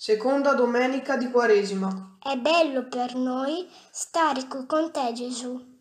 Seconda domenica di Quaresima. È bello per noi stare con te Gesù.